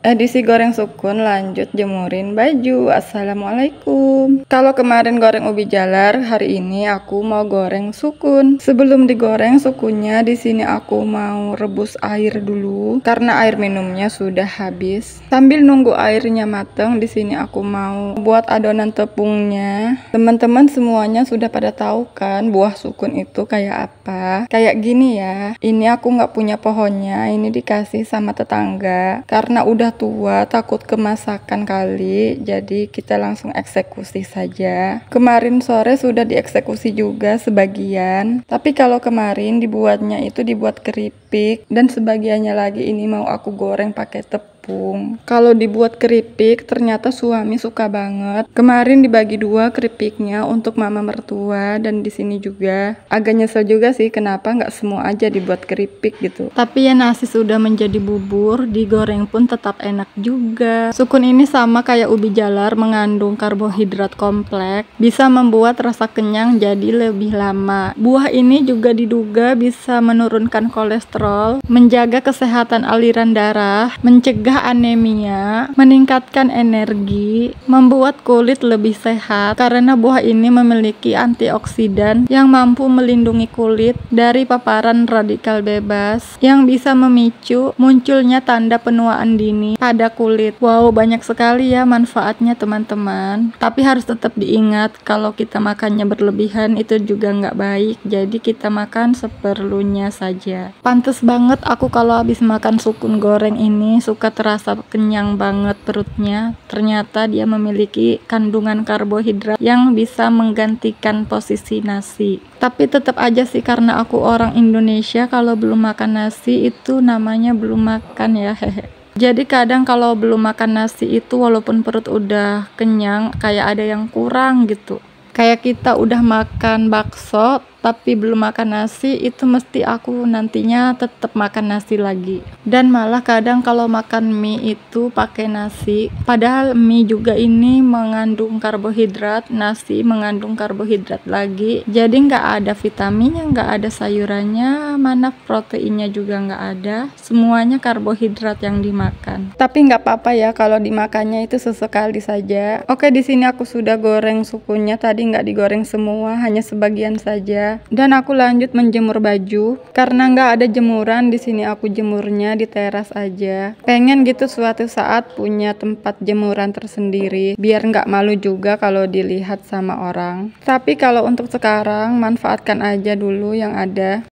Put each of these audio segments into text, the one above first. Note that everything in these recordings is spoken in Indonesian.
Edisi goreng sukun lanjut jemurin baju Assalamualaikum Kalau kemarin goreng ubi jalar, hari ini aku mau goreng sukun Sebelum digoreng sukunnya, di sini aku mau rebus air dulu Karena air minumnya sudah habis Sambil nunggu airnya mateng, di sini aku mau buat adonan tepungnya Teman-teman semuanya sudah pada tahu kan buah sukun itu kayak apa Kayak gini ya, ini aku nggak punya pohonnya, ini dikasih sama tetangga Karena udah udah tua takut kemasakan kali jadi kita langsung eksekusi saja kemarin sore sudah dieksekusi juga sebagian tapi kalau kemarin dibuatnya itu dibuat keripik dan sebagiannya lagi ini mau aku goreng pakai tepung tepung. Kalau dibuat keripik, ternyata suami suka banget. Kemarin dibagi dua keripiknya untuk mama mertua dan di sini juga. Agak nyesel juga sih kenapa nggak semua aja dibuat keripik gitu. Tapi ya nasi sudah menjadi bubur, digoreng pun tetap enak juga. Sukun ini sama kayak ubi jalar mengandung karbohidrat kompleks, bisa membuat rasa kenyang jadi lebih lama. Buah ini juga diduga bisa menurunkan kolesterol, menjaga kesehatan aliran darah, mencegah mencegah anemia, meningkatkan energi, membuat kulit lebih sehat karena buah ini memiliki antioksidan yang mampu melindungi kulit dari paparan radikal bebas yang bisa memicu munculnya tanda penuaan dini pada kulit. Wow, banyak sekali ya manfaatnya teman-teman. Tapi harus tetap diingat kalau kita makannya berlebihan itu juga nggak baik. Jadi kita makan seperlunya saja. pantas banget aku kalau habis makan sukun goreng ini suka terasa kenyang banget perutnya, ternyata dia memiliki kandungan karbohidrat yang bisa menggantikan posisi nasi. Tapi tetap aja sih karena aku orang Indonesia kalau belum makan nasi itu namanya belum makan ya hehe. Jadi kadang kalau belum makan nasi itu walaupun perut udah kenyang kayak ada yang kurang gitu. Kayak kita udah makan bakso tapi belum makan nasi itu mesti aku nantinya tetap makan nasi lagi dan malah kadang kalau makan mie itu pakai nasi padahal mie juga ini mengandung karbohidrat nasi mengandung karbohidrat lagi jadi nggak ada vitaminnya nggak ada sayurannya mana proteinnya juga nggak ada semuanya karbohidrat yang dimakan tapi nggak apa-apa ya kalau dimakannya itu sesekali saja oke di sini aku sudah goreng sukunya tadi nggak digoreng semua hanya sebagian saja dan aku lanjut menjemur baju karena nggak ada jemuran di sini aku jemurnya di teras aja. Pengen gitu suatu saat punya tempat jemuran tersendiri biar nggak malu juga kalau dilihat sama orang. Tapi kalau untuk sekarang manfaatkan aja dulu yang ada.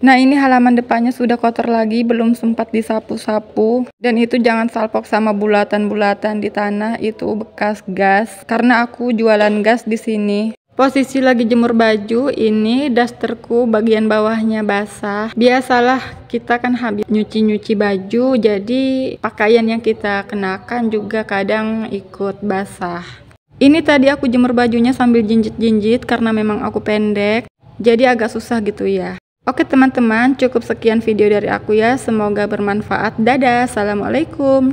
Nah ini halaman depannya sudah kotor lagi, belum sempat disapu-sapu. Dan itu jangan salpok sama bulatan-bulatan di tanah, itu bekas gas. Karena aku jualan gas di sini. Posisi lagi jemur baju, ini dasterku bagian bawahnya basah. Biasalah kita kan habis nyuci-nyuci baju, jadi pakaian yang kita kenakan juga kadang ikut basah. Ini tadi aku jemur bajunya sambil jinjit-jinjit karena memang aku pendek, jadi agak susah gitu ya. Oke teman-teman, cukup sekian video dari aku ya. Semoga bermanfaat. Dadah, Assalamualaikum.